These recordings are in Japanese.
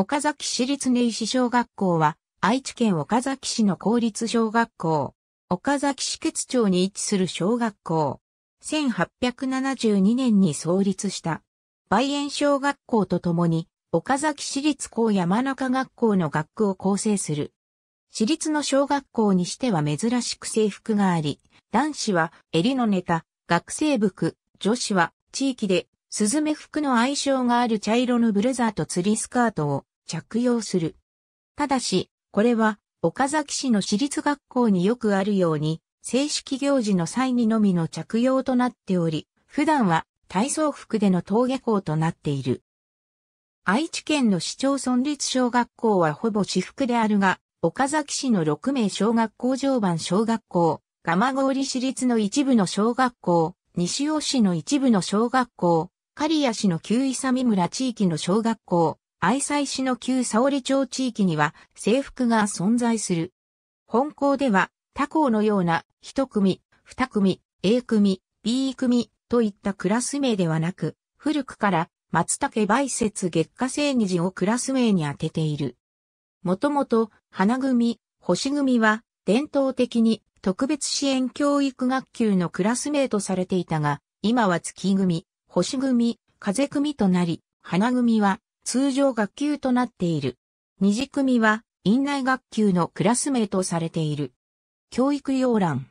岡崎市立根石小学校は、愛知県岡崎市の公立小学校、岡崎市決町に位置する小学校、1872年に創立した、梅園小学校とともに、岡崎市立高山中学校の学区を構成する。私立の小学校にしては珍しく制服があり、男子は襟のネタ、学生服、女子は地域で、スズメ服の愛称がある茶色のブレザーと釣りスカートを着用する。ただし、これは岡崎市の私立学校によくあるように、正式行事の際にのみの着用となっており、普段は体操服での登下校となっている。愛知県の市町村立小学校はほぼ私服であるが、岡崎市の6名小学校常磐小学校、蒲郡市立の一部の小学校、西尾市の一部の小学校、刈谷市の旧勇村地域の小学校、愛西市の旧沙織町地域には制服が存在する。本校では他校のような一組、二組、A 組、B 組といったクラス名ではなく、古くから松竹梅雪月下生児をクラス名に当てている。もともと花組、星組は伝統的に特別支援教育学級のクラス名とされていたが、今は月組、星組、風組となり、花組は通常学級となっている。二次組は、院内学級のクラス名とされている。教育要覧。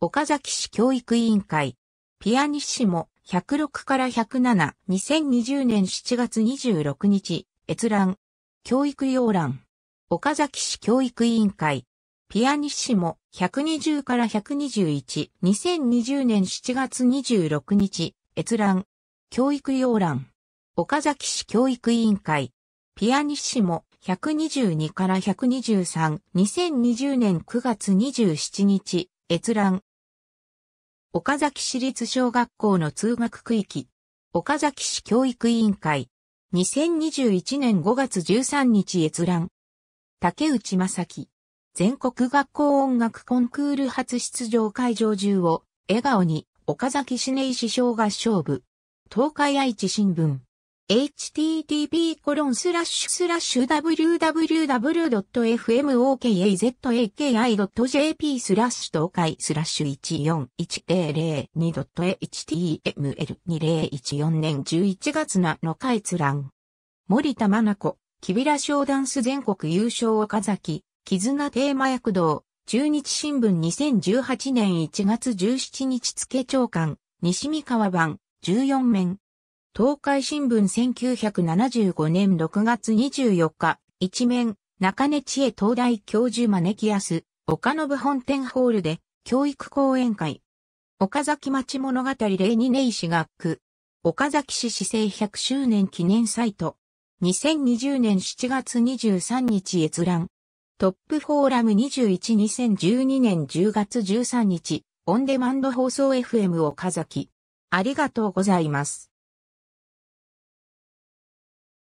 岡崎市教育委員会。ピアニッシモ106から107。2020年7月26日。閲覧。教育要覧。岡崎市教育委員会。ピアニッシモ120から121。2020年7月26日。閲覧。教育要覧。岡崎市教育委員会。ピアニッシモ122から123、2020年9月27日、閲覧。岡崎市立小学校の通学区域。岡崎市教育委員会。2021年5月13日閲覧。竹内正樹。全国学校音楽コンクール初出場会場中を、笑顔に、岡崎市内市小合唱部。東海愛知新聞。http://www.fmokazaki.jp スラッシュ東海スラッシュ 14102.html2014 年11月7日閲覧。森田真奈子、キビラ小ダンス全国優勝岡崎、絆テーマ躍動、中日新聞2018年1月17日付長官、西三河版、14面。東海新聞1975年6月24日、一面、中根知恵東大教授招きやす、岡信本店ホールで、教育講演会。岡崎町物語例二年史学区。岡崎市市政100周年記念サイト。2020年7月23日閲覧。トップフォーラム212012年10月13日、オンデマンド放送 FM 岡崎。ありがとうございます。